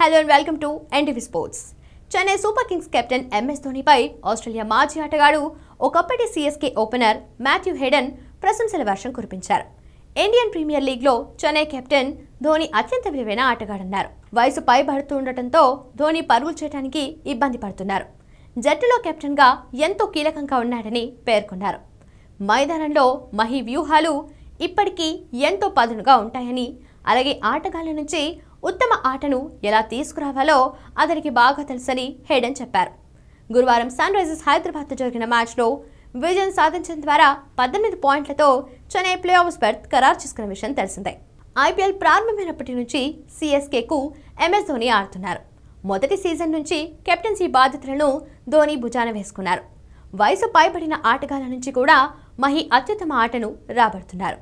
hello and welcome to NTV sports Chennai Super Kings captain MS ధోనిపై Australia మాజీ ఆటగాడు ఒకప్పటి సీఎస్కే ఓపెనర్ మాథ్యూ హెడెన్ ప్రశంసల వర్షం కురిపించారు ఇండియన్ ప్రీమియర్ లీగ్లో చెన్నై కెప్టెన్ ధోని అత్యంత విలువైన ఆటగాడన్నారు వయసు పైబడుతూ ఉండటంతో ధోని పరుగులు చేయడానికి ఇబ్బంది పడుతున్నారు జట్టులో కెప్టెన్గా ఎంతో కీలకంగా ఉన్నాడని పేర్కొన్నారు మైదానంలో మహి వ్యూహాలు ఇప్పటికీ ఎంతో పదునుగా ఉంటాయని అలాగే ఆటగాళ్ల నుంచి ఉత్తమ ఆటను ఎలా తీసుకురావాలో అతనికి బాగా తెలుసని హేడెన్ చెప్పారు గురువారం సన్ రైజర్స్ హైదరాబాద్తో జరిగిన మ్యాచ్లో విజయం సాధించడం ద్వారా పద్దెనిమిది పాయింట్లతో చెన్నై ప్లే ఆఫ్ బెర్త్ ఖరారు చేసుకున్న విషయం తెలిసిందే ఐపీఎల్ ప్రారంభమైనప్పటి నుంచి సిఎస్కేకు ఎంఎస్ ధోని ఆడుతున్నారు మొదటి సీజన్ నుంచి కెప్టెన్సీ బాధ్యతలను ధోని భుజాన వేసుకున్నారు వయసు పైబడిన ఆటగాళ్ల నుంచి కూడా మహి అత్యుత్తమ ఆటను రాబడుతున్నారు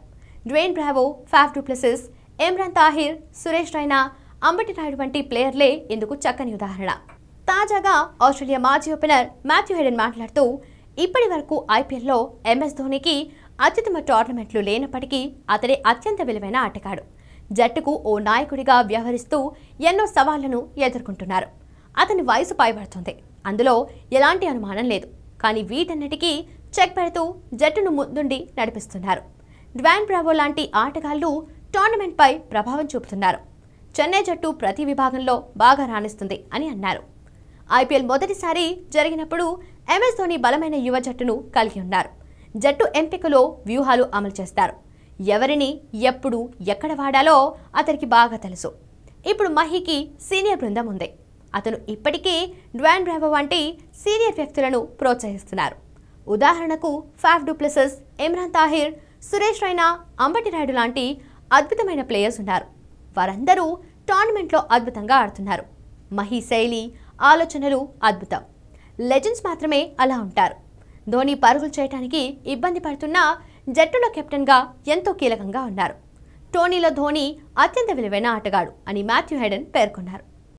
Dwayne Bravo Faf du Plessis Imran Tahir Suresh Raina Ambati Naidu వంటి ప్లేయర్లే ఇందుకు చక్కని ఉదాహరణ తాజాగా ఆస్ట్రేలియా మాజీ ఓపెనర్ మాథ్యూ హెడెన్ మాట్లాడుతూ ఇప్పటి వరకు ఐపీఎల్లో ఎంఎస్ ధోనికి అత్యుత్తమ టోర్నమెంట్లు లేనప్పటికీ అతడే అత్యంత విలువైన ఆటగాడు జట్టుకు ఓ నాయకుడిగా వ్యవహరిస్తూ ఎన్నో సవాళ్లను ఎదుర్కొంటున్నారు అతని వయసు పాయబడుతుంది అందులో ఎలాంటి అనుమానం లేదు కానీ వీటన్నిటికీ చెక్ పెడుతూ జట్టును ముందుండి నడిపిస్తున్నారు డ్వాన్ బ్రావో లాంటి ఆటగాళ్లు టోర్నమెంట్పై ప్రభావం చూపుతున్నారు చెన్నై జట్టు ప్రతి విభాగంలో బాగా రాణిస్తుంది అని అన్నారు ఐపీఎల్ మొదటిసారి జరిగినప్పుడు ఎంఎస్ ధోని బలమైన యువ జట్టును కలిగి ఉన్నారు జట్టు ఎంపికలో వ్యూహాలు అమలు చేస్తారు ఎవరిని ఎప్పుడు ఎక్కడ వాడాలో అతనికి బాగా తెలుసు ఇప్పుడు మహికి సీనియర్ బృందం ఉంది అతను ఇప్పటికీ డ్వాన్ బ్రావో వంటి సీనియర్ వ్యక్తులను ప్రోత్సహిస్తున్నారు ఉదాహరణకు ఫాఫ్ డూప్లెసెస్ ఇమ్రాన్ తాహిర్ సురేష్ రైనా అంబటి రాయుడు లాంటి అద్భుతమైన ప్లేయర్స్ ఉన్నారు వారందరూ టోర్నమెంట్లో అద్భుతంగా ఆడుతున్నారు మహి శైలి ఆలోచనలు అద్భుతం లెజెండ్స్ మాత్రమే అలా ఉంటారు ధోని పరుగులు చేయడానికి ఇబ్బంది పడుతున్న జట్టులో కెప్టెన్గా ఎంతో కీలకంగా ఉన్నారు టోనీలో ధోని అత్యంత విలువైన ఆటగాడు అని మాథ్యూ హెడన్ పేర్కొన్నారు